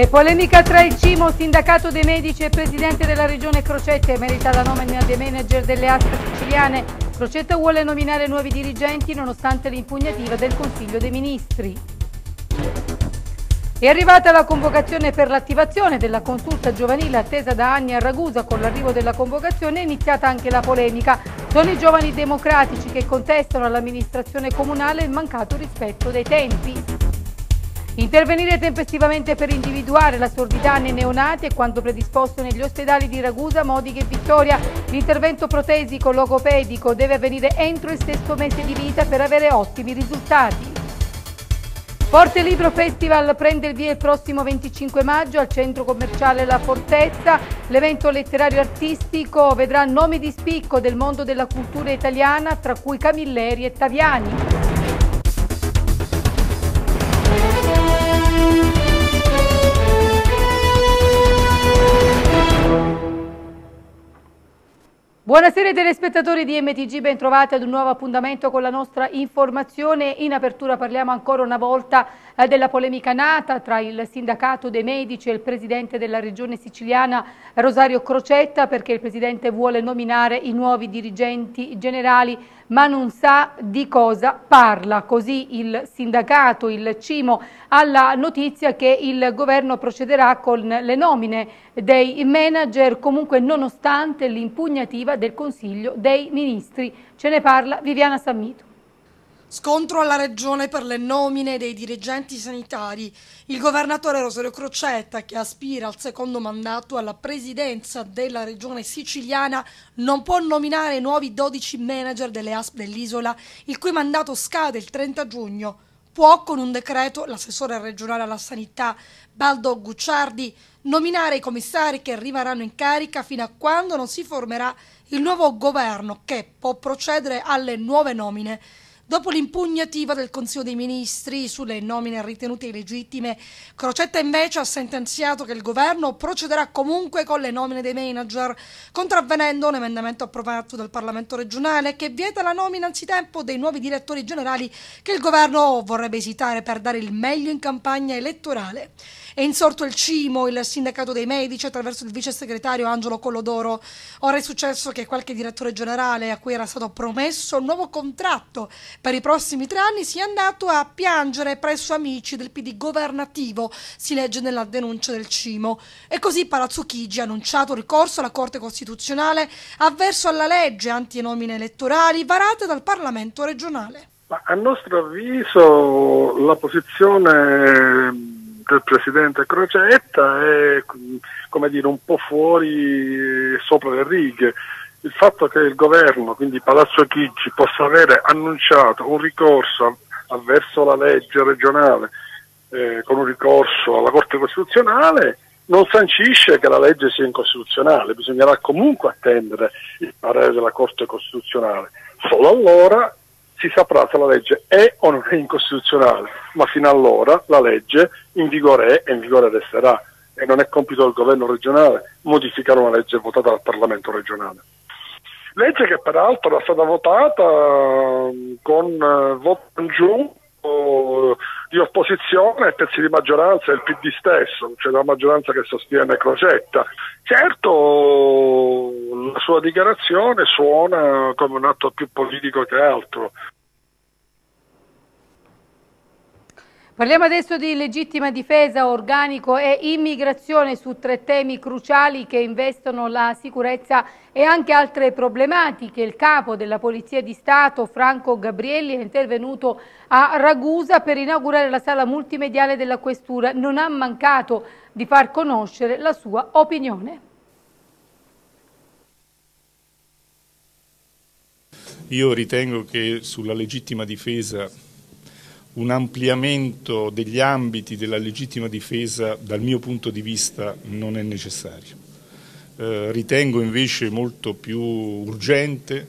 E polemica tra il CIMO, sindacato dei medici e presidente della regione Crocette, merita la nomina dei manager delle ASP siciliane. Crocetta vuole nominare nuovi dirigenti nonostante l'impugnativa del Consiglio dei Ministri. È arrivata la convocazione per l'attivazione della consulta giovanile attesa da anni a Ragusa. Con l'arrivo della convocazione è iniziata anche la polemica. Sono i giovani democratici che contestano all'amministrazione comunale il mancato rispetto dei tempi. Intervenire tempestivamente per individuare la sordità nei neonati è quanto predisposto negli ospedali di Ragusa, Modica e Vittoria. L'intervento protesico logopedico deve avvenire entro il sesto mese di vita per avere ottimi risultati. Forte Libro Festival prende il via il prossimo 25 maggio al centro commerciale La Fortezza. L'evento letterario artistico vedrà nomi di spicco del mondo della cultura italiana, tra cui Camilleri e Taviani. Buonasera telespettatori di MTG, bentrovati ad un nuovo appuntamento con la nostra informazione. In apertura parliamo ancora una volta eh, della polemica nata tra il sindacato dei medici e il presidente della regione siciliana Rosario Crocetta perché il presidente vuole nominare i nuovi dirigenti generali ma non sa di cosa parla. Così il sindacato, il Cimo, alla notizia che il governo procederà con le nomine dei manager, comunque nonostante l'impugnativa del Consiglio dei Ministri. Ce ne parla Viviana Sammito. Scontro alla regione per le nomine dei dirigenti sanitari. Il governatore Rosario Crocetta, che aspira al secondo mandato alla presidenza della regione siciliana, non può nominare nuovi 12 manager delle ASP dell'isola, il cui mandato scade il 30 giugno. Può, con un decreto, l'assessore regionale alla sanità Baldo Gucciardi nominare i commissari che rimarranno in carica fino a quando non si formerà il nuovo governo che può procedere alle nuove nomine. Dopo l'impugnativa del Consiglio dei Ministri sulle nomine ritenute illegittime, Crocetta invece ha sentenziato che il governo procederà comunque con le nomine dei manager, contravvenendo un emendamento approvato dal Parlamento regionale che vieta la nomina anzitempo dei nuovi direttori generali che il governo vorrebbe esitare per dare il meglio in campagna elettorale. È insorto il CIMO, il sindacato dei medici, attraverso il vice segretario Angelo Collodoro. Ora è successo che qualche direttore generale a cui era stato promesso un nuovo contratto per i prossimi tre anni sia andato a piangere presso amici del PD governativo, si legge nella denuncia del CIMO. E così Palazzo Chigi ha annunciato ricorso alla Corte Costituzionale avverso alla legge antinomine elettorali varata dal Parlamento regionale. Ma a nostro avviso la posizione del presidente Crocetta è dire, un po' fuori eh, sopra le righe. Il fatto che il governo, quindi Palazzo Chigi, possa avere annunciato un ricorso avverso la legge regionale eh, con un ricorso alla Corte Costituzionale non sancisce che la legge sia incostituzionale, bisognerà comunque attendere il parere della Corte Costituzionale. Solo allora si saprà se la legge è o non è incostituzionale, ma fino allora la legge in vigore è e in vigore resterà e non è compito del governo regionale modificare una legge votata dal Parlamento regionale. Legge che peraltro era stata votata eh, con eh, voto in giù di opposizione e pezzi di maggioranza del PD stesso, cioè la maggioranza che sostiene Crocetta. Certo la sua dichiarazione suona come un atto più politico che altro, Parliamo adesso di legittima difesa, organico e immigrazione su tre temi cruciali che investono la sicurezza e anche altre problematiche. Il capo della Polizia di Stato, Franco Gabrielli, è intervenuto a Ragusa per inaugurare la sala multimediale della Questura. Non ha mancato di far conoscere la sua opinione. Io ritengo che sulla legittima difesa un ampliamento degli ambiti della legittima difesa dal mio punto di vista non è necessario. Eh, ritengo invece molto più urgente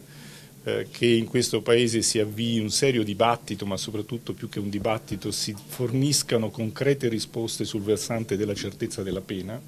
eh, che in questo Paese si avvii un serio dibattito, ma soprattutto più che un dibattito si forniscano concrete risposte sul versante della certezza della pena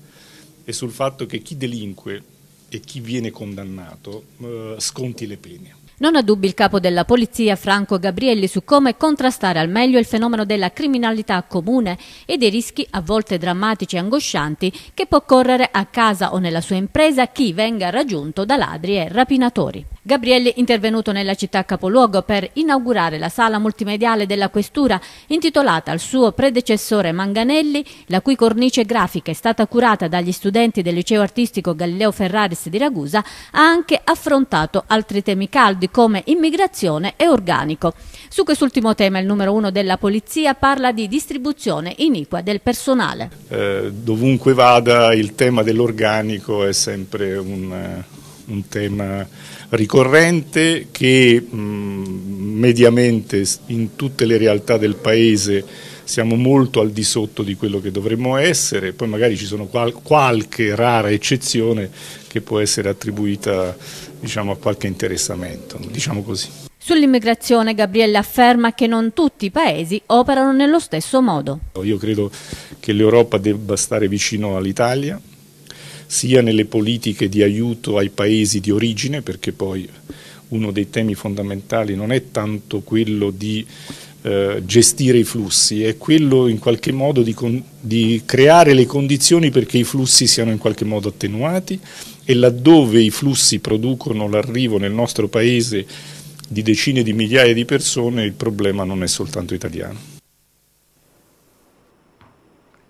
e sul fatto che chi delinque e chi viene condannato eh, sconti le pene. Non ha dubbi il capo della polizia Franco Gabrielli su come contrastare al meglio il fenomeno della criminalità comune e dei rischi a volte drammatici e angoscianti che può correre a casa o nella sua impresa chi venga raggiunto da ladri e rapinatori. Gabrielli, intervenuto nella città capoluogo per inaugurare la sala multimediale della Questura, intitolata al suo predecessore Manganelli, la cui cornice grafica è stata curata dagli studenti del liceo artistico Galileo Ferraris di Ragusa, ha anche affrontato altri temi caldi come immigrazione e organico. Su quest'ultimo tema il numero uno della Polizia parla di distribuzione iniqua del personale. Eh, dovunque vada il tema dell'organico è sempre un eh, un tema ricorrente che mediamente in tutte le realtà del Paese siamo molto al di sotto di quello che dovremmo essere, poi magari ci sono qual qualche rara eccezione che può essere attribuita diciamo, a qualche interessamento, diciamo così. Sull'immigrazione Gabriele afferma che non tutti i paesi operano nello stesso modo. Io credo che l'Europa debba stare vicino all'Italia, sia nelle politiche di aiuto ai paesi di origine, perché poi uno dei temi fondamentali non è tanto quello di eh, gestire i flussi, è quello in qualche modo di, con, di creare le condizioni perché i flussi siano in qualche modo attenuati e laddove i flussi producono l'arrivo nel nostro paese di decine di migliaia di persone, il problema non è soltanto italiano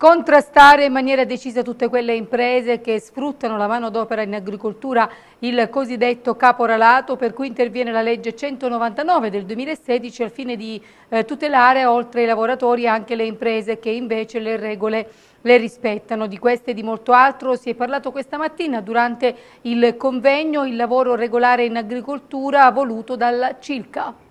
contrastare in maniera decisa tutte quelle imprese che sfruttano la manodopera in agricoltura, il cosiddetto caporalato, per cui interviene la legge 199 del 2016 al fine di eh, tutelare oltre ai lavoratori anche le imprese che invece le regole le rispettano. Di questo e di molto altro si è parlato questa mattina durante il convegno Il lavoro regolare in agricoltura voluto dal CILCA.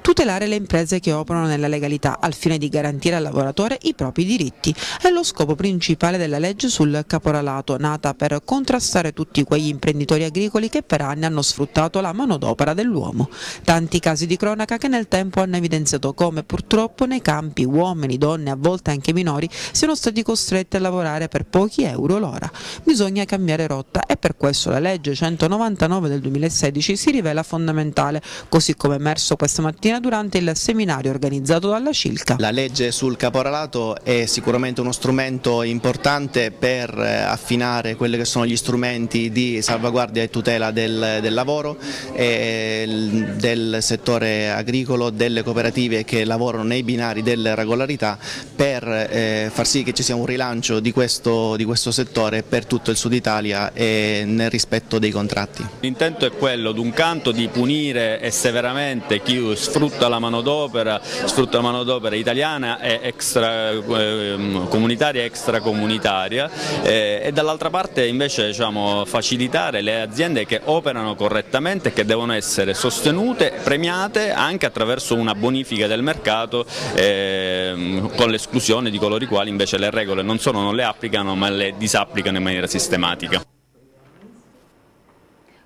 Tutelare le imprese che operano nella legalità al fine di garantire al lavoratore i propri diritti è lo scopo principale della legge sul caporalato, nata per contrastare tutti quegli imprenditori agricoli che per anni hanno sfruttato la manodopera dell'uomo. Tanti casi di cronaca che nel tempo hanno evidenziato come purtroppo nei campi uomini, donne, a volte anche minori, siano stati costretti a lavorare per pochi euro l'ora. Bisogna cambiare rotta e per questo la legge 199 del 2016 si rivela fondamentale, così come è emerso questa mattina mattina durante il seminario organizzato dalla Cilca. La legge sul caporalato è sicuramente uno strumento importante per eh, affinare quelli che sono gli strumenti di salvaguardia e tutela del, del lavoro, del settore agricolo, delle cooperative che lavorano nei binari delle regolarità per eh, far sì che ci sia un rilancio di questo, di questo settore per tutto il sud Italia e nel rispetto dei contratti. L'intento è quello d'un canto di punire e severamente chi sfrutta la manodopera, sfrutta la manodopera italiana e extra, ehm, comunitaria e extracomunitaria eh, e dall'altra parte invece diciamo, facilitare le aziende che operano correttamente e che devono essere sostenute, premiate anche attraverso una bonifica del mercato eh, con l'esclusione di coloro i quali invece le regole non solo non le applicano ma le disapplicano in maniera sistematica.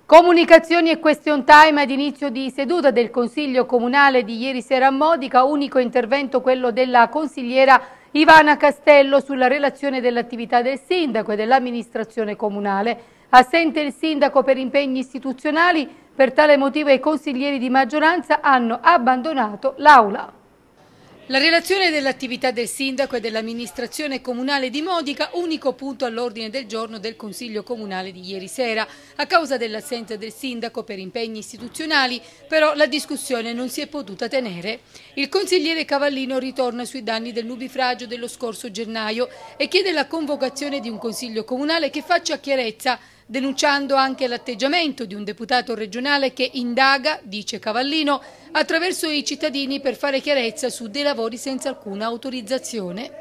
Comunicazioni e question time ad inizio di seduta del Consiglio Comunale di ieri sera a Modica, unico intervento quello della consigliera Ivana Castello sulla relazione dell'attività del sindaco e dell'amministrazione comunale. Assente il sindaco per impegni istituzionali, per tale motivo i consiglieri di maggioranza hanno abbandonato l'aula. La relazione dell'attività del sindaco e dell'amministrazione comunale di Modica, unico punto all'ordine del giorno del Consiglio Comunale di ieri sera. A causa dell'assenza del sindaco per impegni istituzionali, però la discussione non si è potuta tenere. Il consigliere Cavallino ritorna sui danni del nubifragio dello scorso gennaio e chiede la convocazione di un Consiglio Comunale che faccia chiarezza denunciando anche l'atteggiamento di un deputato regionale che indaga, dice Cavallino, attraverso i cittadini per fare chiarezza su dei lavori senza alcuna autorizzazione.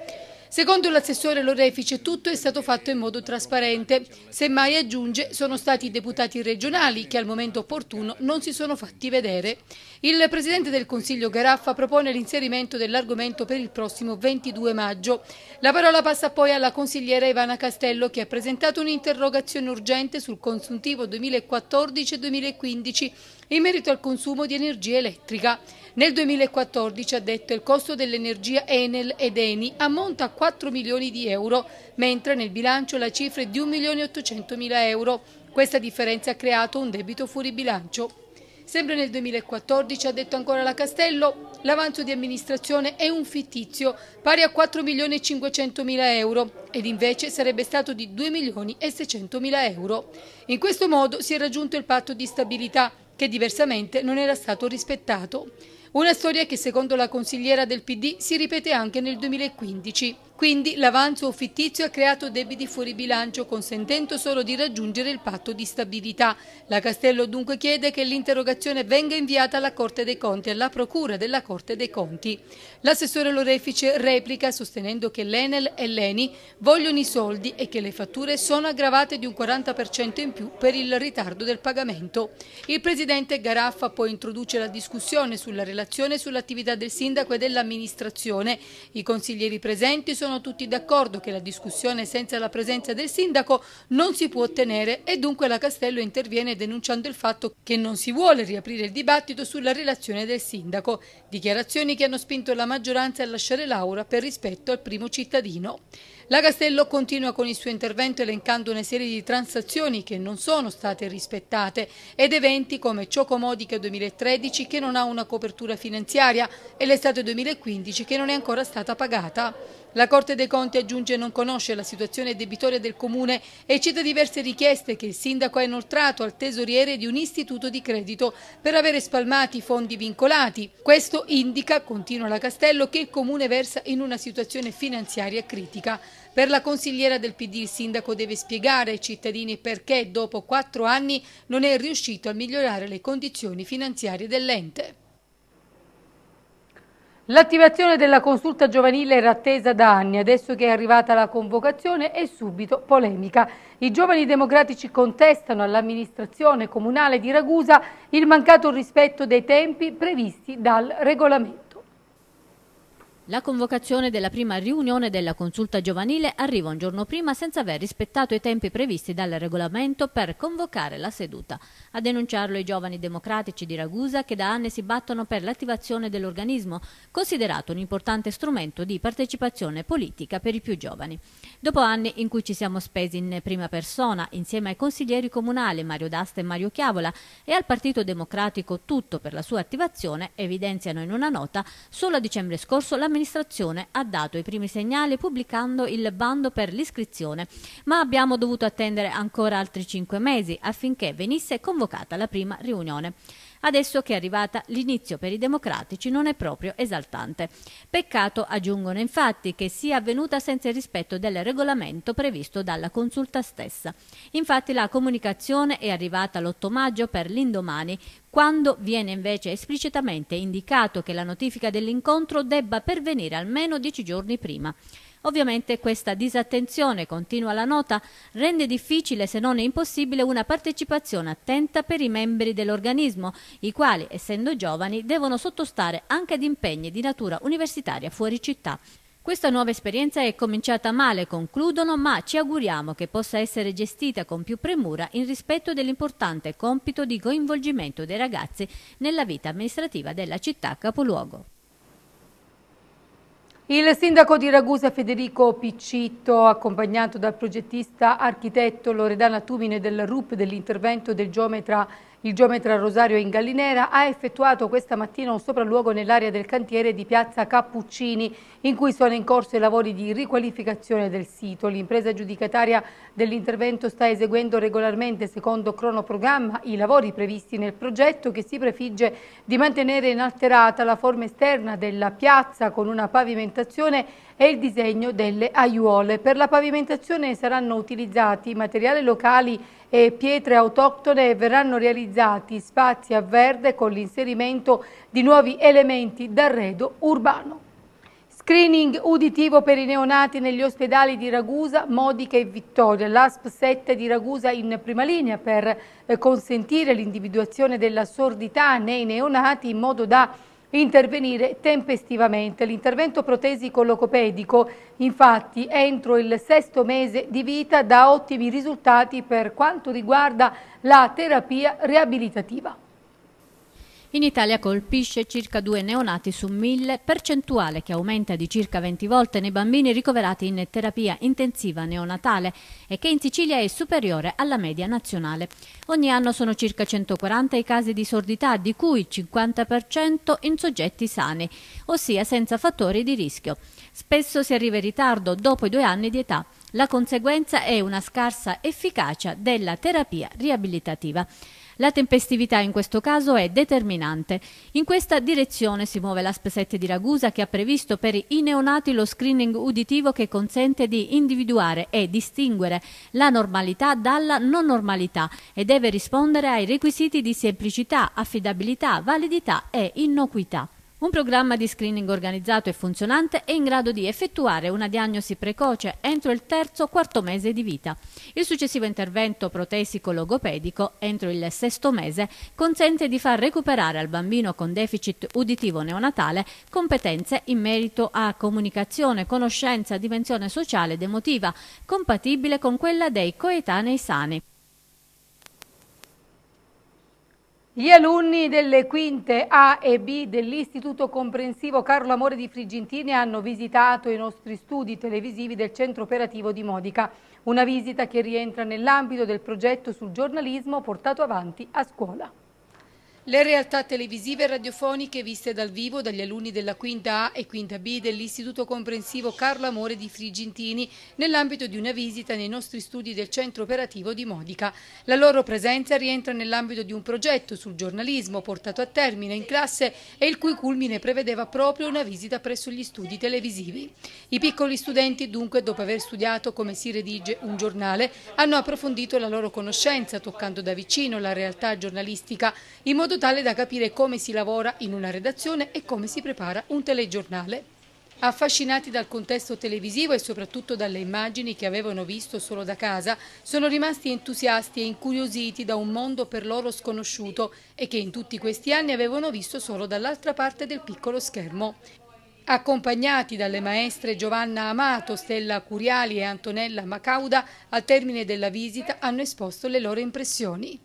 Secondo l'assessore Lorefice tutto è stato fatto in modo trasparente. Semmai aggiunge sono stati i deputati regionali che al momento opportuno non si sono fatti vedere. Il Presidente del Consiglio Garaffa propone l'inserimento dell'argomento per il prossimo 22 maggio. La parola passa poi alla consigliera Ivana Castello che ha presentato un'interrogazione urgente sul consuntivo 2014-2015 in merito al consumo di energia elettrica. Nel 2014, ha detto, il costo dell'energia Enel ed Eni ammonta a 4 milioni di euro, mentre nel bilancio la cifra è di 1 milione 800 mila euro. Questa differenza ha creato un debito fuori bilancio. Sempre nel 2014, ha detto ancora la Castello, l'avanzo di amministrazione è un fittizio pari a 4 milioni e 500 mila euro ed invece sarebbe stato di 2 milioni e 600 mila euro. In questo modo si è raggiunto il patto di stabilità che diversamente non era stato rispettato. Una storia che secondo la consigliera del PD si ripete anche nel 2015. Quindi l'avanzo fittizio ha creato debiti fuori bilancio consentendo solo di raggiungere il patto di stabilità. La Castello dunque chiede che l'interrogazione venga inviata alla Corte dei Conti, alla Procura della Corte dei Conti. L'assessore Lorefice replica sostenendo che l'Enel e l'Eni vogliono i soldi e che le fatture sono aggravate di un 40% in più per il ritardo del pagamento. Il presidente Garaffa poi introduce la discussione sulla relazione sull'attività del sindaco e dell'amministrazione. I consiglieri presenti sono sono tutti d'accordo che la discussione senza la presenza del sindaco non si può ottenere e dunque la Castello interviene denunciando il fatto che non si vuole riaprire il dibattito sulla relazione del sindaco, dichiarazioni che hanno spinto la maggioranza a lasciare Laura per rispetto al primo cittadino. La Castello continua con il suo intervento elencando una serie di transazioni che non sono state rispettate ed eventi come Ciocomodica 2013 che non ha una copertura finanziaria e l'estate 2015 che non è ancora stata pagata. La Corte dei Conti aggiunge non conosce la situazione debitoria del Comune e cita diverse richieste che il Sindaco ha inoltrato al tesoriere di un istituto di credito per avere spalmati fondi vincolati. Questo indica, continua la Castello, che il Comune versa in una situazione finanziaria critica. Per la consigliera del PD il Sindaco deve spiegare ai cittadini perché dopo quattro anni non è riuscito a migliorare le condizioni finanziarie dell'ente. L'attivazione della consulta giovanile era attesa da anni, adesso che è arrivata la convocazione è subito polemica. I giovani democratici contestano all'amministrazione comunale di Ragusa il mancato rispetto dei tempi previsti dal regolamento. La convocazione della prima riunione della consulta giovanile arriva un giorno prima senza aver rispettato i tempi previsti dal regolamento per convocare la seduta. A denunciarlo i giovani democratici di Ragusa che da anni si battono per l'attivazione dell'organismo, considerato un importante strumento di partecipazione politica per i più giovani. Dopo anni in cui ci siamo spesi in prima persona, insieme ai consiglieri comunali Mario D'Asta e Mario Chiavola e al Partito Democratico tutto per la sua attivazione, evidenziano in una nota, solo a dicembre scorso la amministrazione ha dato i primi segnali pubblicando il bando per l'iscrizione, ma abbiamo dovuto attendere ancora altri cinque mesi affinché venisse convocata la prima riunione. Adesso che è arrivata l'inizio per i democratici non è proprio esaltante. Peccato, aggiungono infatti, che sia avvenuta senza il rispetto del regolamento previsto dalla consulta stessa. Infatti la comunicazione è arrivata l'8 maggio per l'indomani, quando viene invece esplicitamente indicato che la notifica dell'incontro debba pervenire almeno dieci giorni prima. Ovviamente questa disattenzione, continua la nota, rende difficile se non impossibile una partecipazione attenta per i membri dell'organismo, i quali, essendo giovani, devono sottostare anche ad impegni di natura universitaria fuori città. Questa nuova esperienza è cominciata male, concludono, ma ci auguriamo che possa essere gestita con più premura in rispetto dell'importante compito di coinvolgimento dei ragazzi nella vita amministrativa della città capoluogo. Il sindaco di Ragusa Federico Piccitto, accompagnato dal progettista architetto Loredana Tumine del RUP dell'intervento del geometra il geometra Rosario Ingallinera ha effettuato questa mattina un sopralluogo nell'area del cantiere di Piazza Cappuccini, in cui sono in corso i lavori di riqualificazione del sito. L'impresa giudicataria dell'intervento sta eseguendo regolarmente, secondo cronoprogramma, i lavori previsti nel progetto che si prefigge di mantenere inalterata la forma esterna della piazza con una pavimentazione e il disegno delle aiuole. Per la pavimentazione saranno utilizzati materiali locali e pietre autoctone e verranno realizzati spazi a verde con l'inserimento di nuovi elementi d'arredo urbano. Screening uditivo per i neonati negli ospedali di Ragusa, Modica e Vittoria. L'ASP 7 di Ragusa in prima linea per eh, consentire l'individuazione della sordità nei neonati in modo da intervenire tempestivamente. L'intervento protesico locopedico infatti entro il sesto mese di vita dà ottimi risultati per quanto riguarda la terapia riabilitativa. In Italia colpisce circa due neonati su mille, percentuale che aumenta di circa 20 volte nei bambini ricoverati in terapia intensiva neonatale e che in Sicilia è superiore alla media nazionale. Ogni anno sono circa 140 i casi di sordità, di cui il 50% in soggetti sani, ossia senza fattori di rischio. Spesso si arriva in ritardo dopo i due anni di età. La conseguenza è una scarsa efficacia della terapia riabilitativa. La tempestività in questo caso è determinante. In questa direzione si muove l'ASP 7 di Ragusa che ha previsto per i neonati lo screening uditivo che consente di individuare e distinguere la normalità dalla non normalità e deve rispondere ai requisiti di semplicità, affidabilità, validità e innocuità. Un programma di screening organizzato e funzionante è in grado di effettuare una diagnosi precoce entro il terzo o quarto mese di vita. Il successivo intervento protesico-logopedico entro il sesto mese consente di far recuperare al bambino con deficit uditivo neonatale competenze in merito a comunicazione, conoscenza, dimensione sociale ed emotiva, compatibile con quella dei coetanei sani. Gli alunni delle quinte A e B dell'Istituto Comprensivo Carlo Amore di Frigentini hanno visitato i nostri studi televisivi del centro operativo di Modica, una visita che rientra nell'ambito del progetto sul giornalismo portato avanti a scuola. Le realtà televisive e radiofoniche viste dal vivo dagli alunni della Quinta A e Quinta B dell'Istituto Comprensivo Carlo Amore di Frigintini nell'ambito di una visita nei nostri studi del centro operativo di Modica. La loro presenza rientra nell'ambito di un progetto sul giornalismo portato a termine in classe e il cui culmine prevedeva proprio una visita presso gli studi televisivi. I piccoli studenti dunque, dopo aver studiato come si redige un giornale, hanno approfondito la loro conoscenza toccando da vicino la realtà giornalistica in modo modo tale da capire come si lavora in una redazione e come si prepara un telegiornale. Affascinati dal contesto televisivo e soprattutto dalle immagini che avevano visto solo da casa, sono rimasti entusiasti e incuriositi da un mondo per loro sconosciuto e che in tutti questi anni avevano visto solo dall'altra parte del piccolo schermo. Accompagnati dalle maestre Giovanna Amato, Stella Curiali e Antonella Macauda, al termine della visita hanno esposto le loro impressioni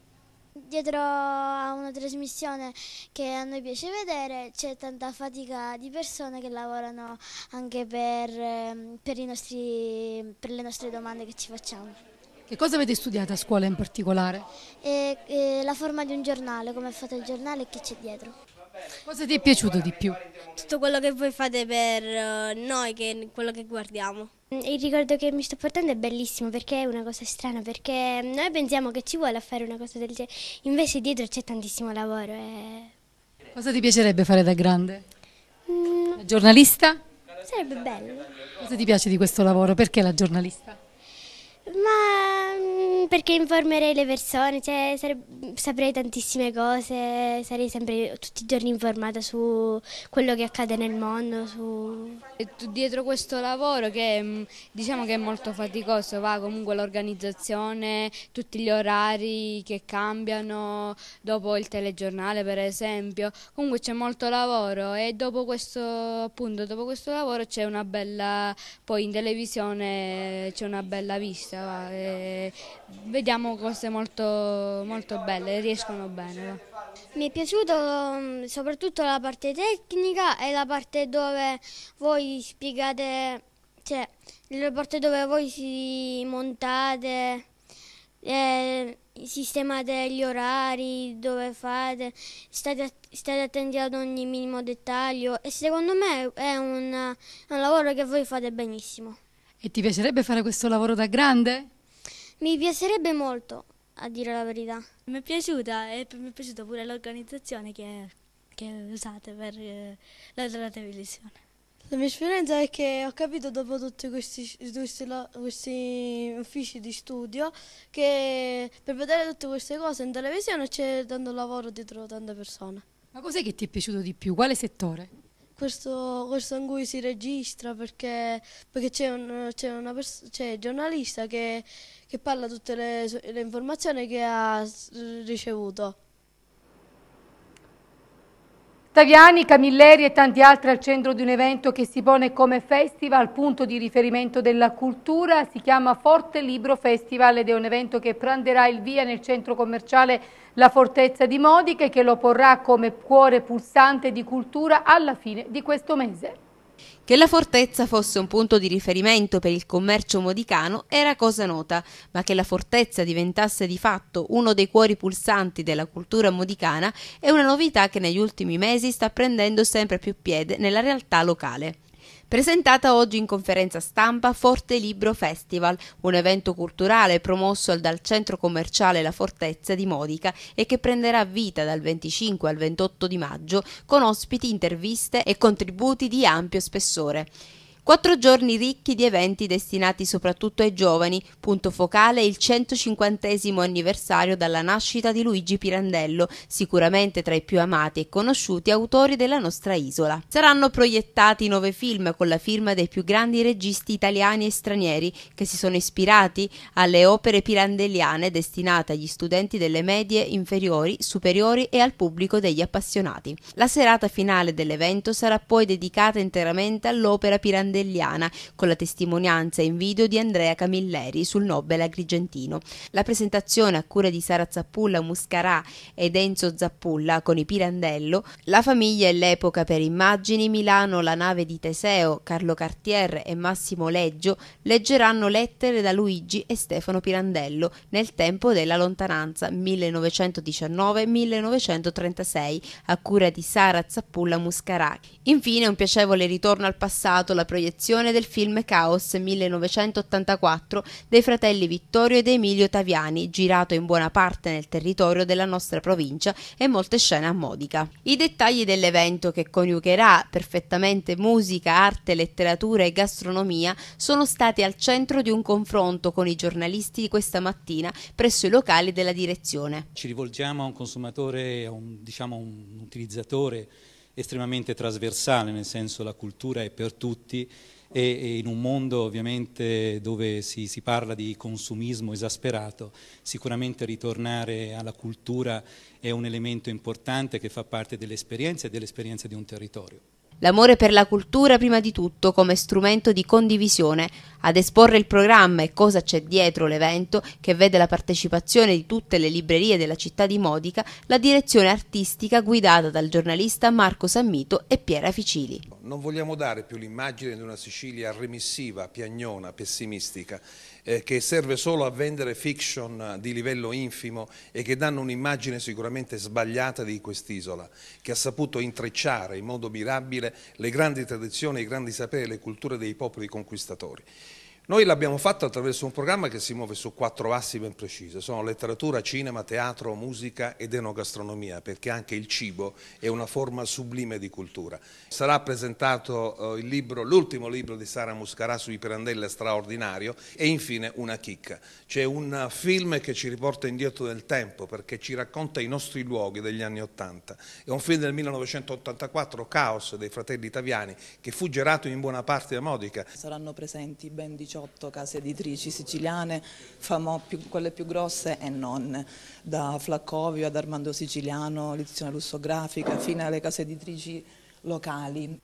dietro a una trasmissione che a noi piace vedere c'è tanta fatica di persone che lavorano anche per, ehm, per, nostri, per le nostre domande che ci facciamo. Che cosa avete studiato a scuola in particolare? E, e la forma di un giornale, come è fatto il giornale e chi c'è dietro. Cosa ti è piaciuto di più? Tutto quello che voi fate per eh, noi, che quello che guardiamo. Il ricordo che mi sto portando è bellissimo perché è una cosa strana, perché noi pensiamo che ci vuole a fare una cosa del genere, invece dietro c'è tantissimo lavoro. E... Cosa ti piacerebbe fare da grande? Mm. La giornalista? Sarebbe bello. Cosa ti piace di questo lavoro? Perché la giornalista? Ma perché informerei le persone, cioè, saprei tantissime cose, sarei sempre tutti i giorni informata su quello che accade nel mondo. Su... dietro questo lavoro che mm, diciamo che è molto faticoso, va comunque l'organizzazione, tutti gli orari che cambiano dopo il telegiornale per esempio, comunque c'è molto lavoro e dopo questo, appunto, dopo questo lavoro c'è una bella, poi in televisione c'è una bella vista. Va, e vediamo cose molto, molto belle, riescono bene. Mi è piaciuto mm, soprattutto la parte tecnica e la parte dove voi spiegate, cioè la parte dove voi si montate, eh, sistemate gli orari, dove fate, state, state, attenti ad ogni minimo dettaglio e secondo me è un, un lavoro che voi fate benissimo. E ti piacerebbe fare questo lavoro da grande? Mi piacerebbe molto, a dire la verità. Mi è piaciuta e mi è piaciuta pure l'organizzazione che, che usate per eh, la, la televisione. La mia esperienza è che ho capito dopo tutti questi, questi, questi, uffici di studio che per vedere tutte queste cose in televisione c'è tanto lavoro dietro tante persone. Ma cos'è che ti è piaciuto di più? Quale settore? questo, questo in cui si registra perché, perché c'è, un, il giornalista che, che parla tutte le, le informazioni che ha ricevuto. Taviani, Camilleri e tanti altri al centro di un evento che si pone come festival, punto di riferimento della cultura, si chiama Forte Libro Festival ed è un evento che prenderà il via nel centro commerciale La Fortezza di Modiche che lo porrà come cuore pulsante di cultura alla fine di questo mese. Che la fortezza fosse un punto di riferimento per il commercio modicano era cosa nota, ma che la fortezza diventasse di fatto uno dei cuori pulsanti della cultura modicana è una novità che negli ultimi mesi sta prendendo sempre più piede nella realtà locale presentata oggi in conferenza stampa Forte Libro Festival, un evento culturale promosso dal centro commerciale La Fortezza di Modica e che prenderà vita dal 25 al 28 di maggio con ospiti, interviste e contributi di ampio spessore. Quattro giorni ricchi di eventi destinati soprattutto ai giovani, punto focale il 150 anniversario dalla nascita di Luigi Pirandello, sicuramente tra i più amati e conosciuti autori della nostra isola. Saranno proiettati nove film con la firma dei più grandi registi italiani e stranieri che si sono ispirati alle opere pirandelliane destinate agli studenti delle medie inferiori, superiori e al pubblico degli appassionati. La serata finale dell'evento sarà poi dedicata interamente all'opera pirandelliana Candelliana, con la testimonianza in video di Andrea Camilleri sul Nobel agrigentino. La presentazione a cura di Sara Zappulla Muscarà ed Enzo Zappulla con i Pirandello, La famiglia e l'epoca per immagini, Milano, La nave di Teseo, Carlo Cartier e Massimo Leggio leggeranno lettere da Luigi e Stefano Pirandello nel tempo della lontananza 1919-1936 a cura di Sara Zappulla Muscarà. Infine un piacevole ritorno al passato, la proiezione proiezione del film Caos 1984 dei fratelli Vittorio ed Emilio Taviani, girato in buona parte nel territorio della nostra provincia e molte scene a Modica. I dettagli dell'evento che coniugherà perfettamente musica, arte, letteratura e gastronomia sono stati al centro di un confronto con i giornalisti di questa mattina presso i locali della direzione. Ci rivolgiamo a un consumatore, a un, diciamo, un utilizzatore estremamente trasversale, nel senso la cultura è per tutti e, e in un mondo ovviamente dove si, si, parla di consumismo esasperato, sicuramente ritornare alla cultura è un elemento importante che fa parte dell'esperienza e dell'esperienza di un territorio l'amore per la cultura prima di tutto come strumento di condivisione, ad esporre il programma e cosa c'è dietro l'evento che vede la partecipazione di tutte le librerie della città di Modica, la direzione artistica guidata dal giornalista Marco Sammito e Piera Ficili. Non vogliamo dare più l'immagine di una Sicilia remissiva, piagnona, pessimistica eh, che serve solo a vendere fiction eh, di livello infimo e che danno un'immagine sicuramente sbagliata di quest'isola, che ha saputo intrecciare in modo mirabile le grandi tradizioni, i grandi saperi e le culture dei popoli conquistatori. Noi l'abbiamo fatto attraverso un programma che si muove su quattro assi ben precise, sono letteratura, cinema, teatro, musica ed enogastronomia, perché anche il cibo è una forma sublime di cultura. Sarà presentato eh, l'ultimo libro, libro di Sara Muscarà sui Pirandelli straordinario e infine una chicca. C'è un film che ci riporta indietro nel tempo perché ci racconta i nostri luoghi degli anni Ottanta. È un film del 1984, Caos, dei fratelli italiani, che fu gerato in buona parte da Modica. Saranno presenti ben 18 28 case editrici siciliane, più, quelle più grosse e non, da Flaccovio ad Armando Siciliano, l'edizione lussografica, fino alle case editrici locali.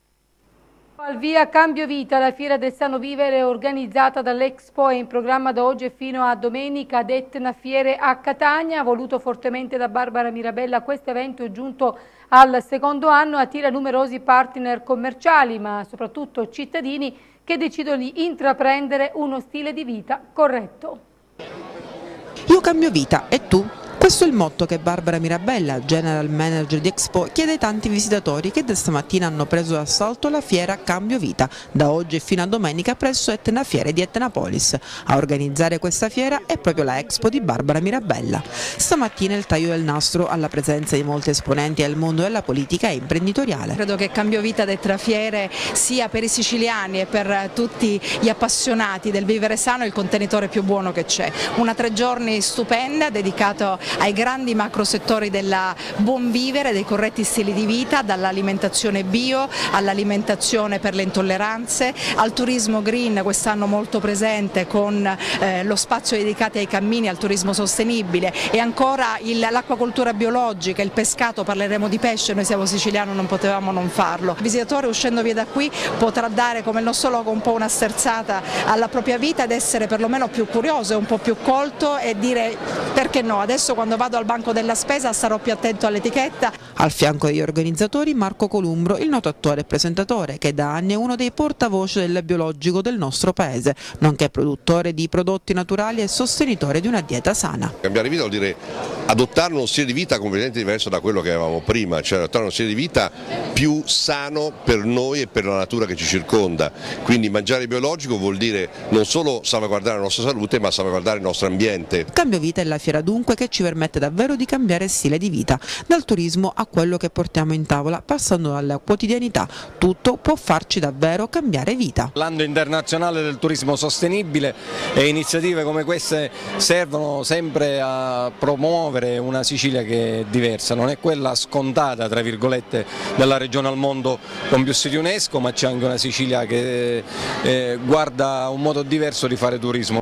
Al via Cambio Vita, la fiera del Sano Vivere organizzata dall'Expo è in programma da oggi fino a domenica ad Etna Fiere a Catania, voluto fortemente da Barbara Mirabella, questo evento è giunto al secondo anno e attira numerosi partner commerciali ma soprattutto cittadini che decidono di intraprendere uno stile di vita corretto. Io cambio vita e tu? Questo è il motto che Barbara Mirabella, general manager di Expo, chiede ai tanti visitatori che da stamattina hanno preso d'assalto la fiera Cambio Vita, da oggi fino a domenica presso Etna Fiere di Etnapolis. A organizzare questa fiera è proprio la Expo di Barbara Mirabella. Stamattina il taglio del nastro alla presenza di molti esponenti del mondo della politica e imprenditoriale. Credo che Cambio Vita da Fiere sia per i siciliani e per tutti gli appassionati del vivere sano il contenitore più buono che c'è. Una tre giorni stupenda dedicata ai grandi macro settori del buon vivere, dei corretti stili di vita, dall'alimentazione bio all'alimentazione per le intolleranze, al turismo green quest'anno molto presente con eh, lo spazio dedicato ai cammini, al turismo sostenibile e ancora l'acquacoltura biologica, il pescato, parleremo di pesce, noi siamo siciliani non potevamo non farlo. Il visitatore uscendo via da qui potrà dare come il nostro logo un po' una sterzata alla propria vita ed essere perlomeno più curioso, un po' più colto e dire perché no, adesso quando vado al banco della spesa sarò più attento all'etichetta. Al fianco degli organizzatori Marco Columbro, il noto attore e presentatore che da anni è uno dei portavoce del biologico del nostro paese, nonché produttore di prodotti naturali e sostenitore di una dieta sana. Cambiare vita vuol dire adottare uno stile di vita completamente diverso da quello che avevamo prima, cioè adottare uno stile di vita più sano per noi e per la natura che ci circonda, quindi mangiare biologico vuol dire non solo salvaguardare la nostra salute ma salvaguardare il nostro ambiente. Cambio vita è la fiera dunque che ci permette davvero di cambiare stile di vita, dal turismo a quello che portiamo in tavola, passando alla quotidianità. Tutto può farci davvero cambiare vita. L'anno internazionale del turismo sostenibile e iniziative come queste servono sempre a promuovere una Sicilia che è diversa, non è quella scontata tra virgolette della regione al mondo con più siti UNESCO, ma c'è anche una Sicilia che eh, guarda un modo diverso di fare turismo.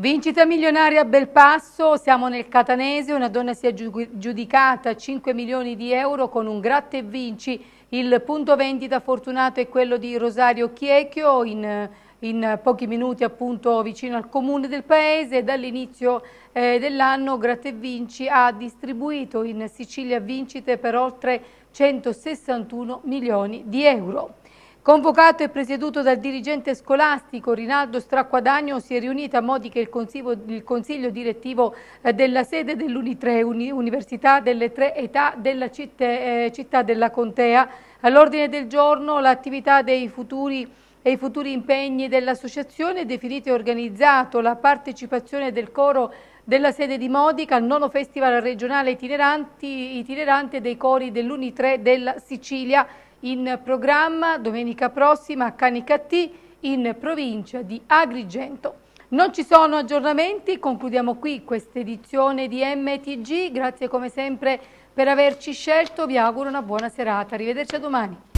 Vincita milionaria a Belpasso, siamo nel Catanese, una donna si è giudicata 5 milioni di euro con un gratta e vinci. Il punto vendita fortunato è quello di Rosario Chiechio in, in pochi minuti appunto vicino al comune del paese. Dall'inizio eh, dell'anno gratta e vinci ha distribuito in Sicilia vincite per oltre 161 milioni di euro. Convocato e presieduto dal dirigente scolastico Rinaldo Stracquadagno, si è riunito a Modiche il consiglio, il consiglio direttivo eh, della sede dell'Uni3, Università delle Tre Età della città, eh, città della Contea. All'ordine del giorno l'attività dei futuri e i futuri impegni dell'associazione, definito e organizzato la partecipazione del coro della sede di Modica al nono festival regionale itinerante dei cori dell'Uni3 della Sicilia in programma domenica prossima a Canicattì in provincia di Agrigento. Non ci sono aggiornamenti, concludiamo qui questa edizione di MTG, grazie come sempre per averci scelto, vi auguro una buona serata, arrivederci a domani.